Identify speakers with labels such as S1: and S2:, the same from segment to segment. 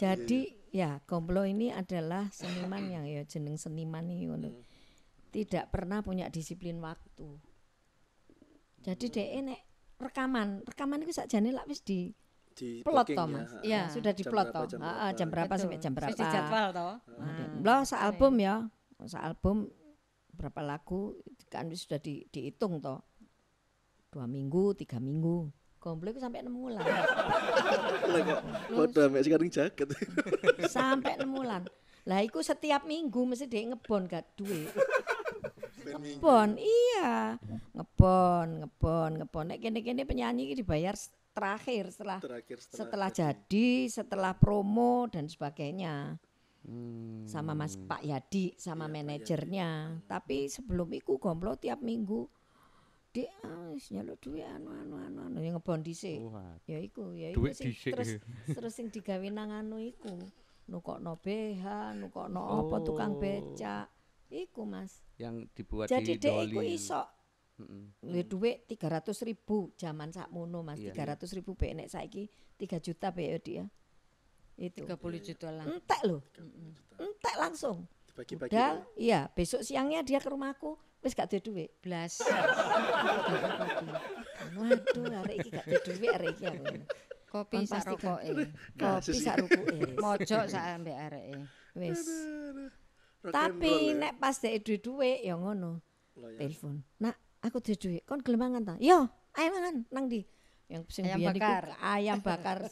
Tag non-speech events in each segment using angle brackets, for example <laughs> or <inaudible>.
S1: Jadi iya, iya. ya Gomblo ini adalah seniman yang ya jeneng seniman ini ngono. Hmm. Tidak pernah punya disiplin waktu. Jadi hmm. DE nek rekaman, rekaman itu sakjane lak wis di di plot to ya, Mas. Ya, ya, sudah di plot toh. Jam, berapa, jam berapa sampai jam berapa? Sudah jadwal to. Heeh. Hmm. Nah, sa album ya. sealbum berapa lagu kan sudah di, dihitung toh dua minggu tiga minggu Gomblo itu sampai 6 wulan. Padha mek sekarang jaket. sampai enam bulan. Lah iku setiap minggu mesti dhek ngebon gak duit.
S2: ngebon,
S1: iya. Ngebon, ngebon, ngebon. Nek kene-kene penyanyi iki dibayar terakhir setelah terakhir setelah, setelah jadi, setelah promo dan sebagainya. Hmm. Sama Mas Pak Yadi sama ya, manajernya. Tapi sebelum itu gomblo tiap minggu Dik ah, wis nyalo duit anu anu anu anu yang ngebon dhisik. Ya iku, ya iku sing terus <laughs> terus sing digawe nang anu iku. Nukokno BH, nukokno oh. apa tukang becak. Iku Mas.
S3: Yang dibuat Jadi di Jadi iku iso Mm -hmm.
S1: Duit dhuwit 300 ribu jaman sakmono Mas. Iya. tiga ratus ribu pek nek saiki tiga juta pek ya, ya. Itu. 30 juta lah. Entek lo Entek langsung. Pagi-pagi. Padahal, -pagi iya besok siangnya dia ke rumahku, wis gak duwe duit, blas. <laughs> Waduh, arek iki gak duwe duit arek iki aku. Kopi sak rokoke. Kopi sak rukuke. Mojok sak ambek areke. Wis.
S2: Tapi ya? nek
S1: pas dhek duwe duit ya ngono. Ya. Telepon. Nak, aku duwe duit, kon gelem mangan ta? Yo, ayo mangan nang di Yang sing ayam bakar. ayam bakar <laughs>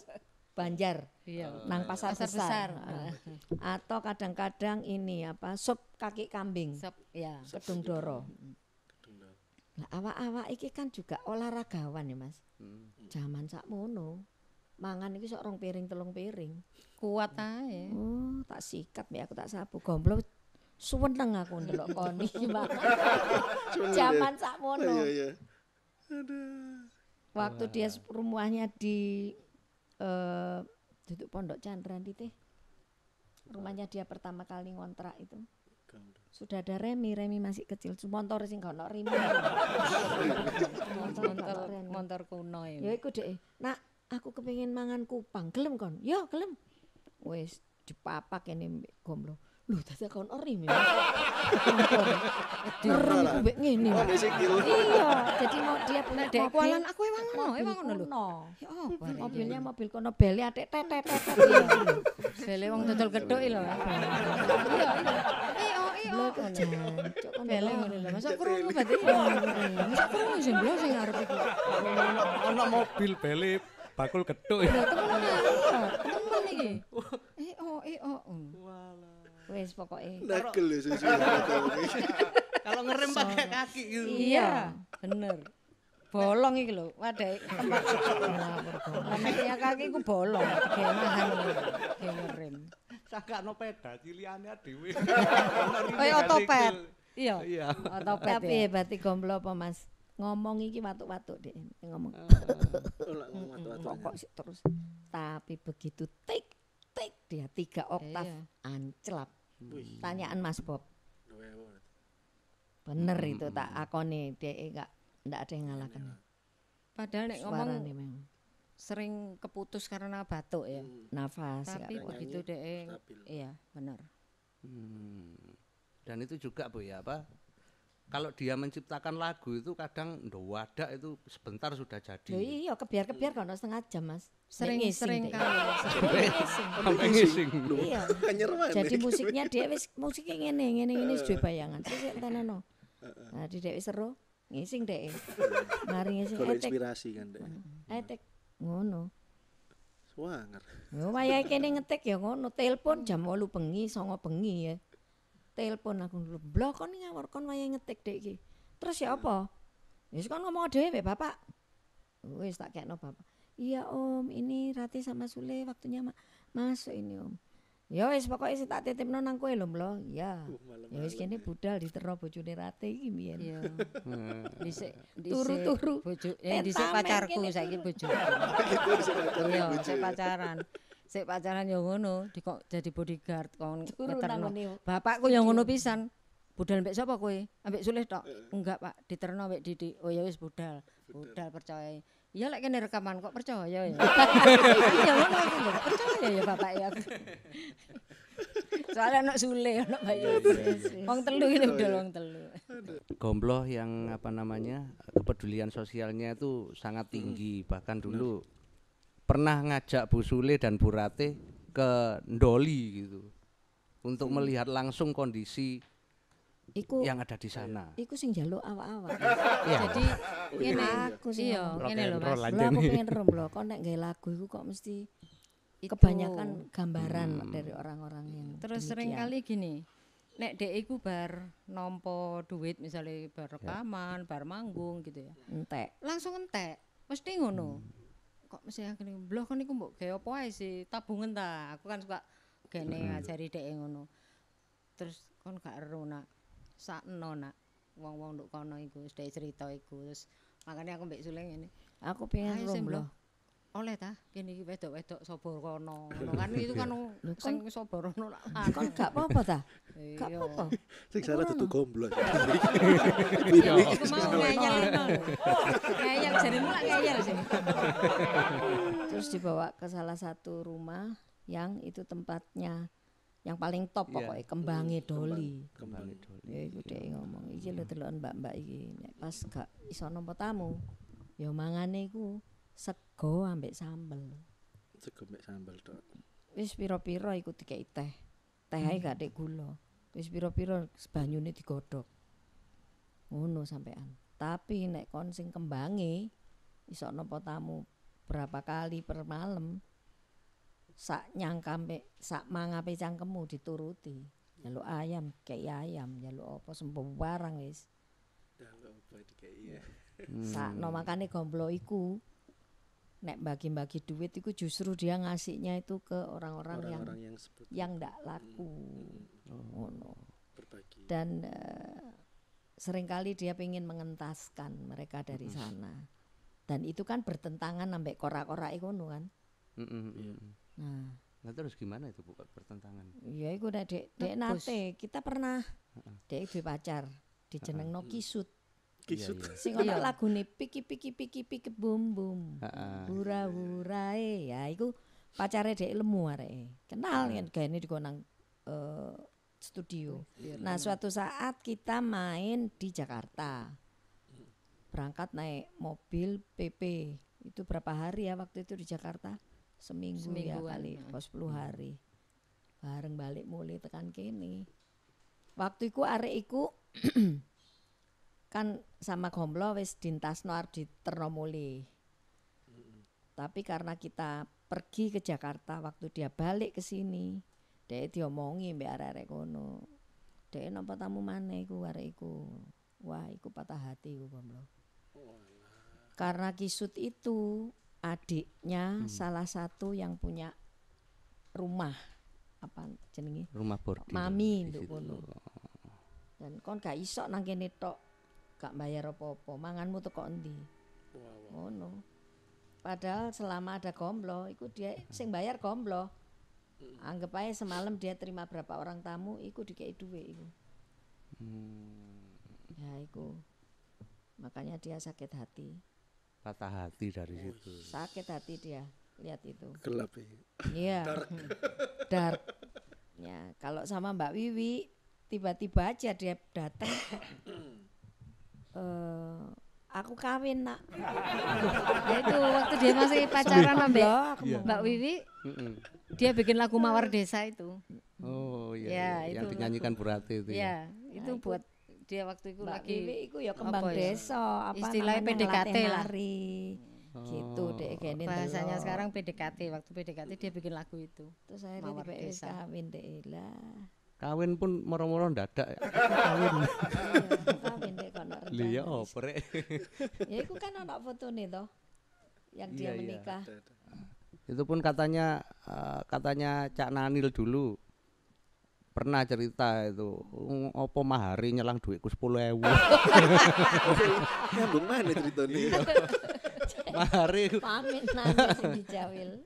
S1: Banjar, iya. Eh, nang pasar, pasar besar, besar. Eh, oh, atau kadang-kadang ini apa sup kaki kambing, sup. ya sup. kedung doro. Nah, awak-awak iki kan juga olahragawan ya mas. Hmm. Zaman sakmono mangan iki sok piring telung piring. Kuat ae. Oh, tak sikat ya aku tak sabu gomblo suweneng aku ndelok koni Zaman sak mono. Waktu dia rumahnya di eh duduk pondok Candrandi teh rumahnya dia pertama kali ngontrak itu sudah ada Remi, Remi masih kecil. Montor sing kau ono <laughs> Remi. Montor
S2: kuno ya. Ya iku
S1: deh. Nak, aku kepingin mangan kupang, gelem kon? Yo, ya, Wes Wis dipapak ini gomblo. Lho dadi kon orim ya. Orim kuwi ngene. Gitu? Iya, jadi mau dia punya dek kualan aku emang ngono, emang ngono lho. Ya apa mobilnya mobil kono beli atik tetet tetet.
S2: Iya. Beli wong dodol gedhok lho. Iya. Iya, iya. Cok beli ngono lho. Masa krungu berarti. Iya, iya. Masa krungu sing blo sing arep iki.
S3: Ono mobil beli bakul gedhok
S2: Temen iki. Eh oh eh oh. Walah. Wes pokoknya nakal ya susu kalau ngerem pakai kaki gitu iya bener bolong iki lho wadah tempat lemeknya kaki ku bolong
S3: Kemerem. ngerem sakakno peda ciliane dhewe <laughs> kaya otopet iya. iya otopet tapi ya. berarti
S1: gomblo apa mas ngomong iki watuk-watuk deh ngomong pokok ah. oh, terus tapi begitu tik tik dia tiga oktav iya. anclap Tanyaan Mas Bob. Bener itu tak akoni dia enggak enggak ada yang iya, ngalahkan. Iya. Padahal nek ngomong nih, sering
S2: keputus karena batuk ya. Mm. Nafas Tapi begitu DE iya bener.
S3: Hmm. Dan itu juga Bu ya apa? kalau dia menciptakan lagu itu kadang ndo wadah itu sebentar sudah jadi. Loh
S1: iya kebiar-kebiar kalau setengah jam, Mas. Sering ngising, sering kali. ngising. Iya. Jadi musiknya dia wis musiknya ngene ngene ngene sudah eh. bayangan. Terus tenono. Nah, di dhewe seru ngising deh. Mari ngising etek. inspirasi kan deh. Etek ngono. Suwanger. Yo wayahe kene ngetek ya ngono, telepon jam 8 bengi, 9 bengi ya telepon aku dulu blok kon ngawur kon wayang ngetik dek iki terus ya iya. apa ya wis kon ngomong dhewe bapak wis tak kekno bapak iya om ini Rati sama Sule waktunya ma masuk ini om ya wis pokoke sik tak titipno nang kowe lho mlo ya uh, ya wis kene ya. budal diterno bojone Rati iki mbiyen ya
S2: <laughs> dhisik turu-turu
S1: bojo eh <laughs> dhisik pacarku iya,
S2: saiki bojoku iya pacaran sik pacaran yo ya ngono, kok jadi bodyguard kon ngeterno. Bapakku yo ya ngono pisan. Budal mbek sapa kowe? Ambek Sulih tok. Enggak, Pak. Diterno mbek Didi, Oh ya wis budal. Budal percaya. Iya lek kene rekaman kok percaya ya. <laughs> Iya ngono aku Percaya ya bapak ya. Soalnya anak Sule, anak Bayu. Iya, iya, iya. Wong telu ini udah wong telu.
S3: Gombloh yang apa namanya kepedulian sosialnya itu sangat tinggi. Hmm. Bahkan dulu pernah ngajak Bu Sule dan Bu Rate ke Ndoli gitu untuk hmm. melihat langsung kondisi iku yang ada di sana.
S1: Iku sing jaluk awak-awak. <laughs> Iya. Jadi ini iya. iya, aku sih ya, ini loh Mas. Lho aku pengen <laughs> rum lho, kok nek gawe lagu iku kok mesti Itu. kebanyakan gambaran hmm. dari orang-orang yang Terus sering kali
S2: gini, nek dek iku bar nompo duit misalnya bar ya. rekaman, bar manggung gitu ya. Entek. Langsung entek. Mesti ngono. Hmm. kok mesti ngene bloh kok niku mbok gawe opo ae sih tabungan ta aku kan suka gene hmm. ajari dhek ngono terus kon gak ero nak sakno nak wong-wong nduk kono iku wis dhek cerita iku terus makane aku mbek suling ngene
S1: aku pengen mbloh
S2: oleh ta kene iki wedok-wedok soborono kan <laughs> itu kan iya. sing soborono kan gak apa-apa ta iya. gak apa-apa sing salah itu gomblos iya ngeyel
S1: ngeyel jaremu lak ngeyel sih terus dibawa ke salah satu rumah yang itu tempatnya yang paling top iya. pokoknya kembangi doli
S3: kembangi doli ya itu
S1: dia ngomong iki lo telon mbak-mbak iki pas gak iso nampa tamu ya mangane iku sek sego ambek sambel.
S3: Sego ambek sambel tok.
S1: Wis pira-pira iku dikek teh. Tehe hmm. gak dik gula. Wis pira-pira banyune digodhok. Ngono sampean. Tapi nek kon sing kembange iso napa tamu berapa kali per malam sak nyangkampe sak mangape cangkemmu dituruti. Nyeluk ayam kayak ayam, nyeluk opo sembo barang wis.
S3: Dalem apa dikek iya.
S2: Hmm.
S1: Sak no hmm. makane gomblo iku. nek bagi-bagi duit itu justru dia ngasihnya itu ke orang-orang yang yang, yang ndak laku hmm. hmm, hmm. oh. dan uh, seringkali dia ingin mengentaskan mereka dari hmm, hmm. sana dan itu kan bertentangan sampai kora-kora ekonomi kan hmm. Hmm. Iya. nah
S3: Nah terus gimana itu bukan pertentangan?
S1: Ya, itu dek dek nate kita pernah dek ibu pacar di jeneng no kisut
S3: Kisut. Iya, iya. Sing ono iya.
S1: lagune piki piki piki piki bum bum. Hura e ya iku pacare dhek lemu areke. Kenal ini kan gaene di nang eh, studio. Iya, nah, iya. suatu saat kita main di Jakarta. Berangkat naik mobil PP. Itu berapa hari ya waktu itu di Jakarta? Seminggu Seminggu ya kali, pos 10 hari. Bareng balik mulai tekan kini. Waktu iku arek iku <clears throat> kan sama gomblo wis Dintas Noar di muli. Tapi karena kita pergi ke Jakarta waktu dia balik ke sini, dia diomongi biar arek-arek kono. Dia nampak tamu mana iku arek iku. Wah, iku patah hati iku gomblo. Karena kisut itu adiknya hmm. salah satu yang punya rumah apa jenenge?
S3: Rumah bordil. Mami nduk kono.
S1: Dan kon gak iso nang kene tok gak bayar apa-apa manganmu teko endi ngono wow, wow. padahal selama ada gomblo itu dia sing bayar gomblo anggap aja semalam dia terima berapa orang tamu itu dikei duwe itu hmm. ya itu makanya dia sakit hati
S3: patah hati dari oh. situ sakit
S1: hati dia lihat itu gelap iya dark hmm. dark ya kalau sama Mbak Wiwi tiba-tiba aja dia datang <coughs> Eh, aku kawin nak ya itu waktu dia masih pacaran Mbak, yeah. Iya. Mbak Wiwi
S2: dia bikin lagu Mawar Desa itu
S3: oh iya, ya, iya. yang itu. dinyanyikan berarti itu ya, ya.
S2: Nah, itu buat dia waktu itu Mbak lagi Wiwi itu ya kembang apa ya? desa apa istilahnya PDKT lah oh. gitu deh gini bahasanya oh. sekarang PDKT waktu PDKT dia bikin lagu
S1: itu terus saya Mawar Desa kawin deh lah
S3: kawin pun moro-moro dadak ya. <laughs> kawin Lho ya apa rek?
S1: ya iku kan ana fotone toh. Yang dia iya, iya. menikah. Iya.
S3: Itu pun katanya uh, katanya Cak Nanil dulu pernah cerita itu opo mahari nyelang duitku sepuluh ewu <laughs> nyambung mana cerita ini
S1: <laughs> mahari pamit nanti di jawil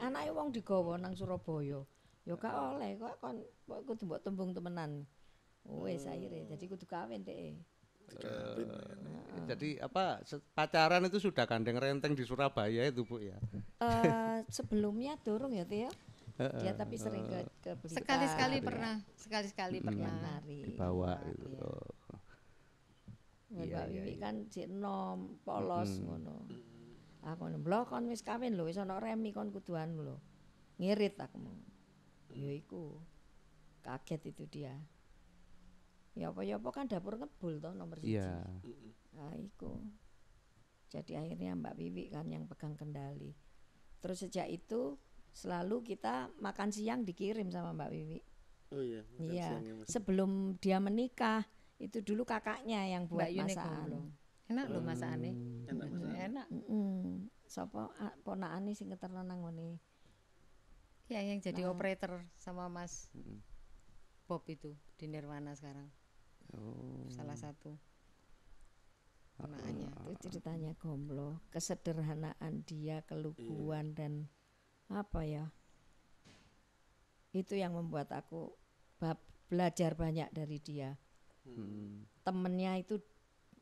S1: anaknya wong digawa nang Surabaya ya gak oleh kok kon kudu mbok tembung temenan wis oh. akhire dadi kudu kawin deh
S3: uh, jadi apa pacaran itu sudah kandeng renteng di Surabaya itu bu ya
S1: uh, sebelumnya dorong ya Tio
S3: ya tapi sering ke, ke
S1: sekali-sekali iya. pernah sekali-sekali hmm. pernah nari
S3: Bawa gitu ya.
S1: Mbak iya, Wiwi iya. kan si nom polos mono. Hmm. aku nemblo kon wis kawin loh, wis orang remi kon kuduan loh, ngirit aku mau ya iku kaget itu dia ya apa ya apa kan dapur ngebul toh nomor siji yeah. nah iku jadi akhirnya Mbak Wiwi kan yang pegang kendali terus sejak itu selalu kita makan siang dikirim sama Mbak Wiwi
S2: oh iya iya ya,
S1: sebelum dia menikah itu dulu kakaknya yang buat Mbak hmm. hmm, masakan enak loh masakan
S2: masakannya enak masakannya enak
S1: mm. sapa ponakane sing keterno nang ngene ya yang jadi nah. operator sama Mas
S2: Bob itu di Nirwana sekarang oh. salah satu
S1: penaannya itu ceritanya Gomblo kesederhanaan dia keluguan iya. dan apa ya itu yang membuat aku belajar banyak dari dia
S3: hmm.
S1: temennya itu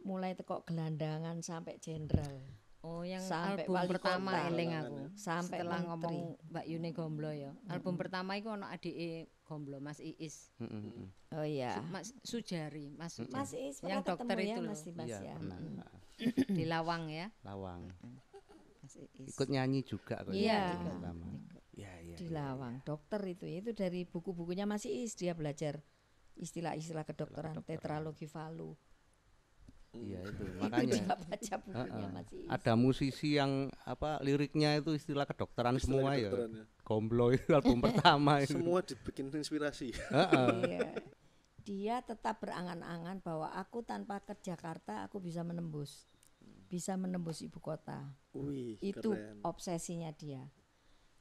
S1: mulai tekok gelandangan sampai jenderal Oh, yang sampai album pertama eling aku. Sampai Setelah ngomong
S2: Mbak Yuni Gomblo ya. Hmm. Album hmm. pertama itu ono adike Gomblo Mas Iis. Mm -hmm. Oh iya. Mas Sujari, Mas Sujari. Mas Iis yang dokter ya, itu loh. Mas Dimas iya, ya. Pernah. <coughs> Di Lawang
S1: ya.
S3: Lawang. Mas Iis. Ikut nyanyi juga kok ya, iya. ya. Iya,
S1: iya. Di iya, iya. Lawang, dokter itu. Ya, itu dari buku-bukunya Mas Iis dia belajar istilah-istilah kedokteran, kedokteran. tetralogi falu.
S3: Iya itu makanya. Itu baca bukunya uh, uh. Mas Iis. Ada musisi yang apa liriknya itu istilah kedokteran istilah semua ya. kedokteran ya. ya Komplo itu <laughs> album pertama itu. Semua dibikin inspirasi. iya.
S1: Dia tetap berangan-angan bahwa aku tanpa ke Jakarta aku bisa menembus. Bisa menembus ibu kota.
S2: Wih, itu keren.
S1: obsesinya dia.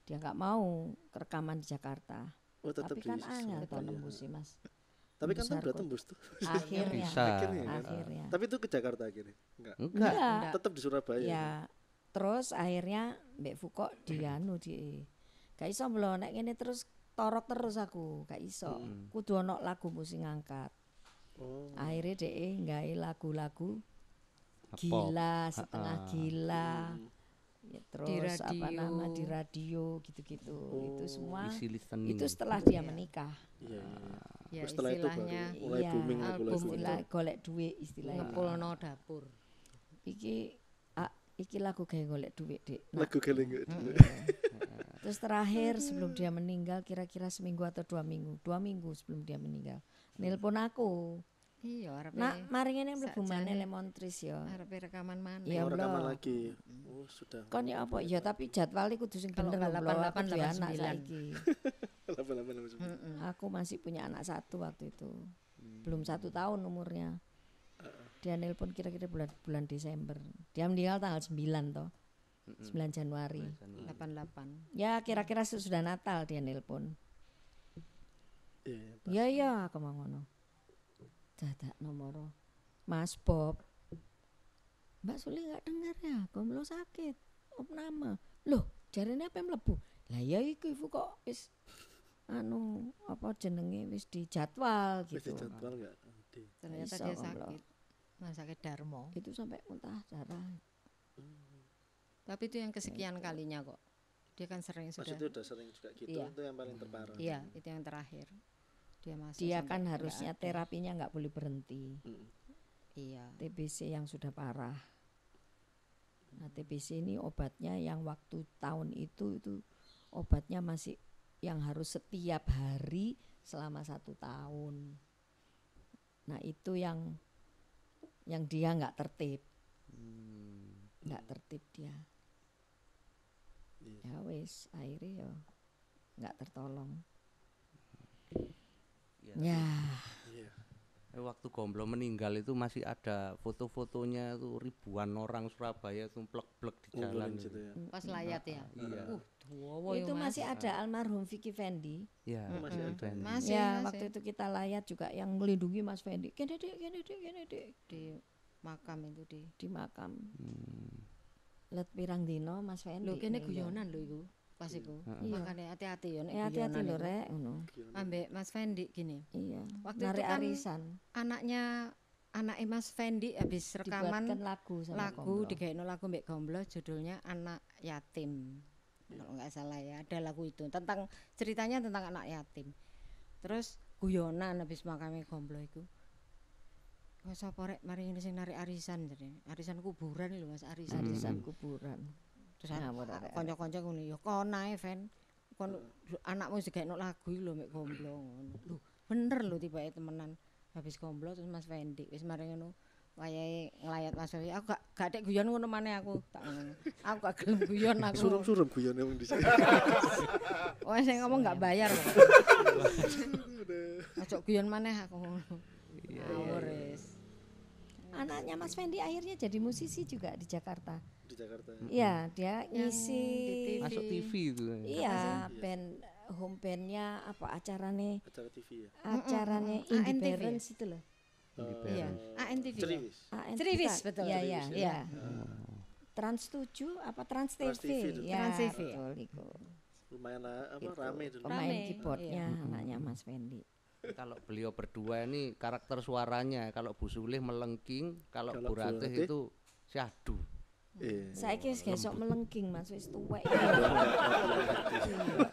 S1: Dia nggak mau rekaman di Jakarta. Oh, tetap Tapi kan angan tuh menembus iya. sih, Mas. Tapi kan, kan udah tembus tuh. <laughs> Akhirnya. Bisa. Akhirnya, kan? akhirnya.
S3: Tapi itu ke Jakarta akhirnya. Enggak. Enggak. Enggak. Tetap
S2: di Surabaya. Ya.
S1: Terus akhirnya Mbak Fuko dianu di gak iso lho nek ngene terus torok terus aku gak iso hmm. kudu ono lagumu sing ngangkat oh. akhirnya deh e nggak lagu-lagu gila setengah gila mm. ya, terus di radio. apa nama di radio gitu-gitu oh. itu semua itu setelah dia ya? menikah
S2: iya, iya, iya. Ah. ya, ya. ya setelah istilahnya itu baru mulai ya, booming album golek duit istilahnya
S1: ngepulno dapur iki a, ah, iki lagu kayak golek duit dek lagu kayak golek duit Terus terakhir sebelum dia meninggal kira-kira seminggu atau dua minggu, dua minggu sebelum dia meninggal, hmm. nelpon aku. Iya, harapnya. Nak maringnya ini belum lemon tris ya. Harapnya rekaman mana Ya rekaman
S3: lagi. Hmm. Oh, sudah. Kon ya apa? Ya
S1: tapi <laughs> delapan delapan delapan bener lho. delapan delapan 8889. Aku masih punya anak satu waktu itu. Hmm. Belum satu tahun umurnya. Dia nelpon kira-kira bulan bulan Desember. Dia meninggal tanggal sembilan toh. 9 Januari.
S2: 88.
S1: Ya, kira-kira sudah Natal dia nelpon. Iya, iya, iya, iya aku mau ngono. Dadak nomor Mas Bob.
S2: Mbak Suli nggak
S1: dengar ya, lo sakit. nama. Loh, jarene apa yang mlebu? Lah ya iku ibu kok wis anu apa jenenge wis dijadwal gitu. Wis dijadwal enggak? Ternyata Iso, dia sakit. Mas sakit Darmo. Itu sampai muntah darah. Hmm.
S2: Tapi itu yang kesekian kalinya kok. Dia kan sering sudah. Maksudnya udah sering juga gitu. Iya. Itu yang
S3: paling terparah. Iya,
S1: kan? itu yang terakhir. Dia masih Dia kan harusnya ada. terapinya nggak boleh berhenti. Hmm. Iya. TBC yang sudah parah. Nah, TBC ini obatnya yang waktu tahun itu itu obatnya masih yang harus setiap hari selama satu tahun. Nah itu yang yang dia nggak tertib, hmm. nggak hmm. tertib dia
S2: yes. Iya. ya wis
S1: akhirnya ya nggak tertolong iya. ya,
S3: ya. Waktu Gomblo meninggal itu masih ada foto-fotonya itu ribuan orang Surabaya itu plek-plek di jalan. Gitu ya.
S2: Pas layat ya. Ah, iya. Uh, wow, itu ya, masih ada
S1: ah. almarhum Vicky Fendi. Iya, masih ada. Masih, ya, waktu itu kita layat juga yang melindungi Mas Fendi. Kene dek, kene dek, kene dek. Di makam itu di di makam. Hmm let pirang Mas Fendi. lu kene iya, iya. guyonan lho iku. Pas iku. Iya. makanya
S2: hati-hati ya nek eh, hati-hati lho rek ngono. Ambek Mas Fendi gini. Iya. Waktu Nari itu kan arisan. Anaknya anak Mas Fendi habis rekaman Dibuatkan lagu sama lagu digaeno lagu mbek Gomblo judulnya Anak Yatim. Kalau nggak salah ya, ada lagu itu tentang ceritanya tentang anak yatim. Terus guyonan habis makamnya Gomblo itu Wes apa rek mari ngene sing narik arisan jadi Arisan kuburan lho Mas, arisan hmm. kuburan. Terus ana apa rek? kanca ngene ya kon ae Kon anakmu sing gaekno lagu iki lho mek komblo ngono. Lho, bener lho tibake temenan habis gomblo, terus Mas Fendi wis mari ngono wayahe nglayat Mas Fendi. Aku gak gak tek guyon ngono mane aku. Tak ngono. Aku gak gelem guyon aku. Surup-surup guyone wong dhisik. <laughs> Wes sing ngomong gak bayar. Acok <laughs> guyon maneh aku.
S1: Iya. Awur. anaknya Mas Fendi akhirnya jadi musisi juga di Jakarta di Jakarta
S2: iya dia yang ngisi di TV. masuk TV itu ya. iya, iya band
S1: home bandnya apa acarane? acara TV ya Acarane mm -mm. Indie ya? Parents itu loh Uh, ANTV. Trivis. Trivis betul. Iya, iya, ya. iya. Ah. iya. Trans 7 apa Trans TV? Trans TV. Ya, Trans TV. Betul,
S3: itu. Lumayan apa,
S1: gitu. rame dulu. Pemain keyboardnya iya. anaknya Mas Fendi
S3: kalau beliau berdua ini karakter suaranya kalau Bu Sulih melengking, kalau Bu Ratih itu syahdu. Saya kira besok
S1: melengking mas, wis tuwek. <laughs> Iya.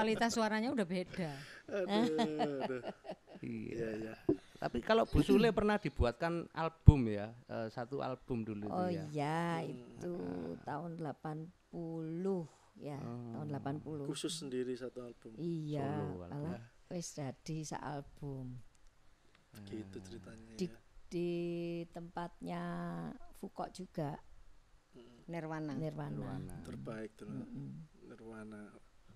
S2: Kualitas suaranya udah beda. Iya.
S3: Iya, iya, Tapi kalau Bu Sule pernah dibuatkan album ya, eh, satu album dulu oh ya. Oh
S1: iya, itu hmm. tahun 80 ya, oh. tahun tahun 80. Khusus
S3: sendiri satu album. Iya, Solo,
S1: wis jadi sa album.
S3: Gitu ceritanya. Di, ya.
S1: di tempatnya Fukok juga. Nirwana. Nirwana. Nirwana.
S3: Terbaik tuh. -hmm. Nirwana.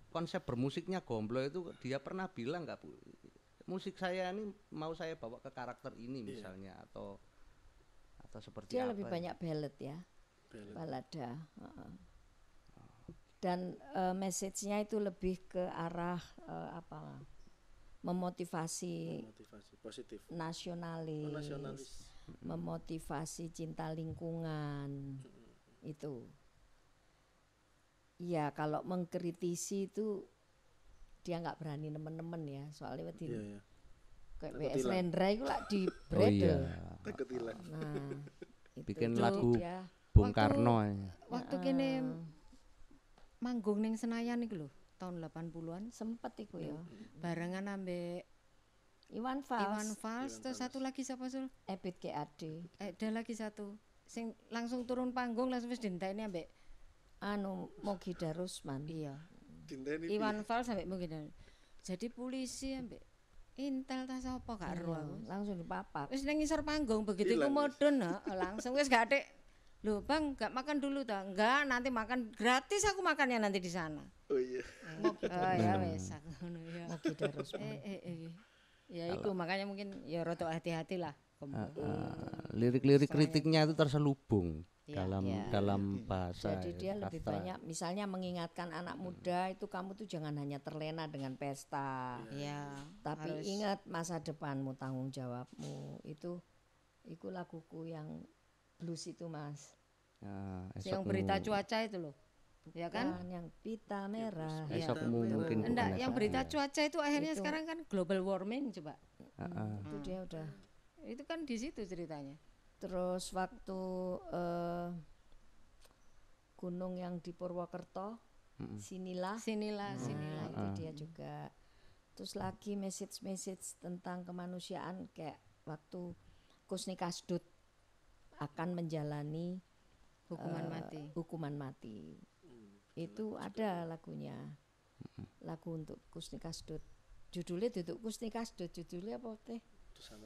S3: Konsep bermusiknya Gomblo itu dia pernah bilang nggak Bu? Musik saya ini mau saya bawa ke karakter ini yeah. misalnya atau atau seperti dia apa? lebih ya? banyak
S1: ballad ya.
S3: Ballad. Balada.
S1: Uh -uh. Dan uh, message-nya itu lebih ke arah uh, eh, apa? memotivasi, memotivasi positif nasionalis, oh, nasionalis. memotivasi cinta lingkungan itu ya kalau mengkritisi itu dia nggak berani nemen-nemen ya soalnya wedi yeah, yeah. kayak WS Lendra itu lah di bredel oh, iya. nah <laughs> itu bikin lagu dia.
S2: Bung Karno waktu, waktu kini ah. manggung nih Senayan nih loh tahun 80-an sempet iku ya. mm Barengan ambek Iwan Fals. Iwan Fals terus satu lagi siapa sul? Ebit KAD. Eh, ada lagi satu. Sing langsung turun panggung langsung wis ini ambek anu Mogi Darusman. Iya.
S1: Dinteni Iwan
S2: Fals sampai Mogi Jadi polisi ambek Intel tas apa gak iya, ero Langsung dipapap. Wis ning ngisor panggung begitu iku modern langsung wis gak loh bang gak makan dulu toh Enggak, nanti makan gratis aku makannya nanti di sana oh iya oh, iya wes aku ya gitu terus eh, eh, eh. ya itu makanya mungkin
S1: ya roto hati-hati lah ah,
S2: ah.
S3: Hmm. lirik-lirik kritiknya itu terselubung iya, dalam ya. dalam iya. bahasa jadi dia lebih banyak
S1: misalnya mengingatkan anak muda hmm. itu kamu tuh jangan hanya terlena dengan pesta ya, tapi ingat masa depanmu tanggung jawabmu itu itu laguku yang blues itu mas nah, yang berita cuaca itu loh ya kan yang pita ya, merah ya, esok
S2: ya. mungkin enggak yang berita ya. cuaca itu akhirnya itu. sekarang kan global warming coba
S3: uh, uh. Hmm, itu dia
S2: udah itu
S1: kan di situ ceritanya terus waktu uh, gunung yang di Purwokerto hmm. sinilah nah, sinilah hmm. sinilah itu ah, dia juga terus lagi message-message tentang kemanusiaan kayak waktu Kusnikasdut akan menjalani hukuman uh, mati. Hukuman mati. Hmm. Itu ada lagunya. Hmm. Lagu untuk Kusni Kasdut. Judulnya itu Kusni Kasdut. Judulnya apa teh?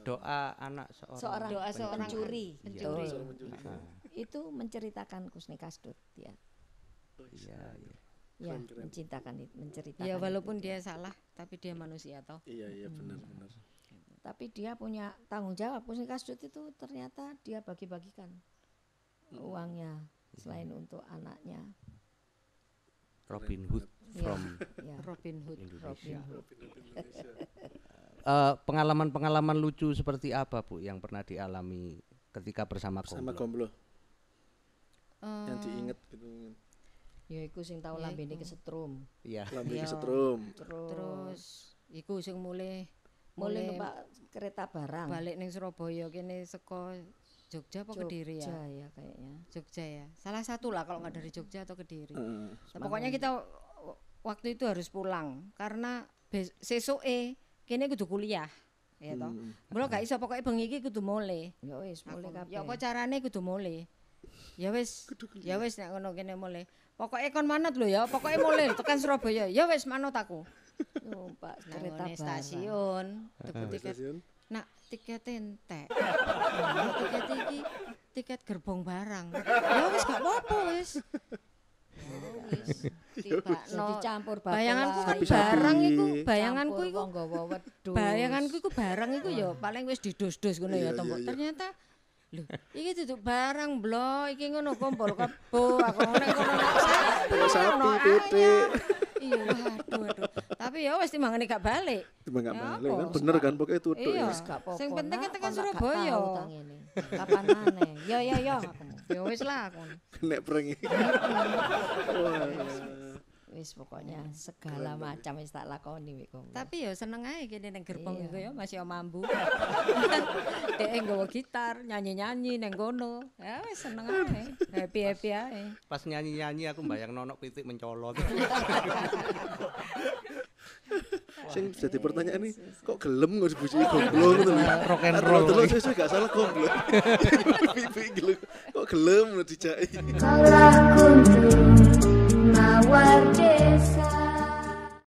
S3: Doa anak seorang, seorang doa seorang pencuri. Iya. pencuri. Ya. pencuri. Nah.
S1: Itu menceritakan Kusni Kasdut ya. Oh, iya, iya, iya, Ya, mencintakan menceritakan. Ya walaupun itu, dia ya. salah, tapi dia manusia toh. Iya, iya benar hmm. benar tapi dia punya tanggung jawab puskesmas itu ternyata dia bagi-bagikan hmm. uangnya hmm. selain hmm. untuk anaknya
S3: Robin Hood iya, from ya,
S1: ya. Robin Hood Indonesia. Robin Hood.
S3: uh, <laughs> pengalaman-pengalaman lucu seperti apa Bu yang pernah dialami ketika bersama Sama
S2: komplo
S1: Uh, eh, yang diingat gitu. Ya iku sing tau ya, lambene kesetrum. Iya. Lambene iya. kesetrum. Terus, terus iku sing mulai mulai numpak kereta
S2: barang balik neng Surabaya kini seko Jogja apa Kediri ya? Jogja ya kayaknya. Jogja ya. Salah satu lah kalau nggak dari Jogja atau Kediri. Hmm. pokoknya kita waktu itu harus pulang karena besok eh kini kudu kuliah. Ya toh. Hmm. Mulai gak iso pokoknya bengi iki kudu mulai.
S1: Ya wis, mulai kabeh. Ya kok
S2: carane kudu mulai. Ya wis. Ya wis nek ngono kene mulai. Pokoknya kon manut lho ya, pokoknya mulai tekan Surabaya. Ya wis manut aku. numpak kereta barang. stasiun, eh, tuku tiket. Nak tiket entek. <laughs> Nah, tiket iki tiket gerbong barang. Ya wis gak apa-apa wis. Tibakno ya <laughs> ya dicampur bapak. Bayanganku kan barang itu, bayanganku itu nggawa wedhus. Bayanganku itu barang itu, ya paling wis didus-dus ngono ya iya, to, iya, iya. Ternyata Lho, iki duduk barang blo, iki ngono kumpul kebo, aku ngono ngono sapi. Sapi titik iya waduh tapi ya wis mangane gak balik
S3: cuma gak ya balik kan bener kan pokoknya itu tuh iya ya.
S2: sing nah, penting kan tekan Surabaya kapan aneh yo yo yo ya wis lah aku
S1: nek prengi <laughs> wis pokoknya hmm. segala Keren, macam wis tak lakoni wik
S2: Tapi ya seneng ae kene ning gerbong iya. iku ya masih mambu. <laughs> Dek nggawa gitar, nyanyi-nyanyi ning kono. Ya wis seneng ae. Happy-happy ae.
S3: Pas nyanyi-nyanyi aku bayang nonok pitik mencolot. <laughs> Sing jadi iya, pertanyaan nih, kok gelem ngurus buji goblok ngono lho. Rock and roll. Terus sesuai enggak salah gelem. <laughs> Kok gelem dijaki.
S1: Kalau aku What is?